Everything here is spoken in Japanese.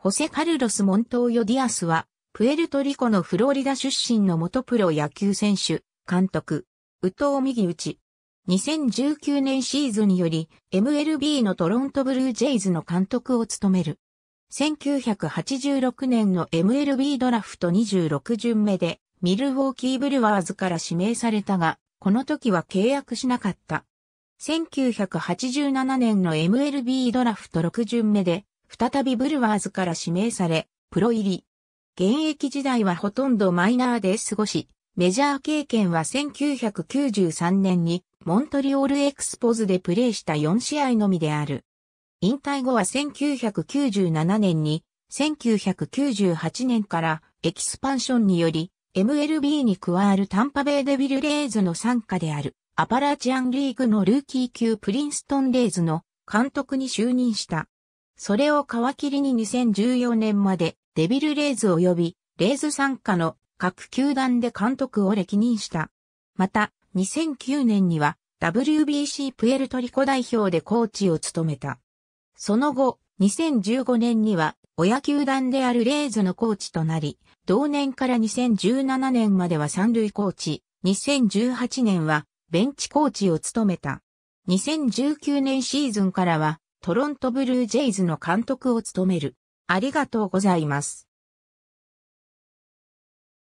ホセ・カルロス・モントーヨ・ディアスは、プエルトリコのフロリダ出身の元プロ野球選手、監督、ウウ・ミ右打ち。2019年シーズンより MLB のトロントブルージェイズの監督を務める。1986年の MLB ドラフト26巡目でミルウォーキーブルワーズから指名されたが、この時は契約しなかった。1987年の MLB ドラフト6巡目で再びブルワーズから指名され、プロ入り。現役時代はほとんどマイナーで過ごし、メジャー経験は1993年にモントリオールエクスポズでプレーした4試合のみである。引退後は1997年に1998年からエキスパンションにより MLB に加わるタンパベイデビルレイズの参加であるアパラチアンリーグのルーキー級プリンストンレイズの監督に就任した。それを皮切りに2014年までデビルレイズ及びレイズ参加の各球団で監督を歴任した。また、2009年には WBC プエルトリコ代表でコーチを務めた。その後、2015年には親球団であるレイズのコーチとなり、同年から2017年までは三塁コーチ、2018年はベンチコーチを務めた。2019年シーズンからはトロントブルージェイズの監督を務める。ありがとうございます。